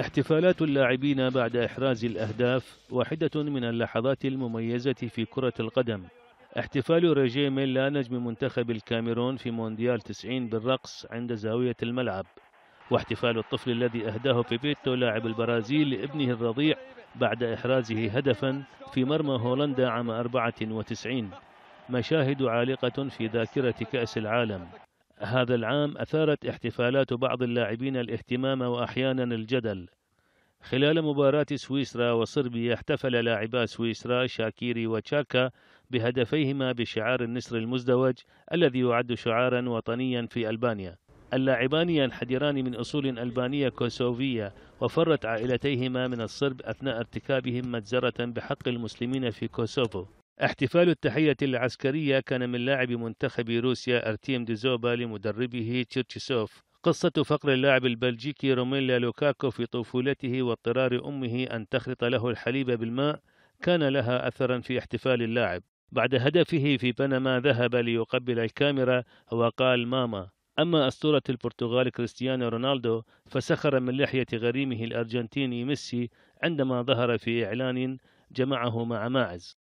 احتفالات اللاعبين بعد إحراز الأهداف واحدة من اللحظات المميزة في كرة القدم احتفال ريجي ميلا نجم منتخب الكاميرون في مونديال 90 بالرقص عند زاوية الملعب واحتفال الطفل الذي أهداه بيبيتو لاعب البرازيل لابنه الرضيع بعد إحرازه هدفا في مرمى هولندا عام 94 مشاهد عالقة في ذاكرة كأس العالم هذا العام أثارت احتفالات بعض اللاعبين الاهتمام وأحيانا الجدل خلال مباراة سويسرا وصربيا احتفل لاعبا سويسرا شاكيري وتشاكا بهدفيهما بشعار النسر المزدوج الذي يعد شعارا وطنيا في ألبانيا اللاعبان ينحدران من أصول ألبانية كوسوفية وفرت عائلتيهما من الصرب أثناء ارتكابهم مجزرة بحق المسلمين في كوسوفو احتفال التحية العسكرية كان من لاعب منتخب روسيا أرتيم ديزوبا لمدربه تشيرتشيسوف قصة فقر اللاعب البلجيكي روميلا لوكاكو في طفولته واضطرار أمه أن تخلط له الحليب بالماء كان لها أثرا في احتفال اللاعب بعد هدفه في بنما ذهب ليقبل الكاميرا وقال ماما أما أسطورة البرتغال كريستيانو رونالدو فسخر من لحية غريمه الأرجنتيني ميسي عندما ظهر في إعلان جمعه مع ماعز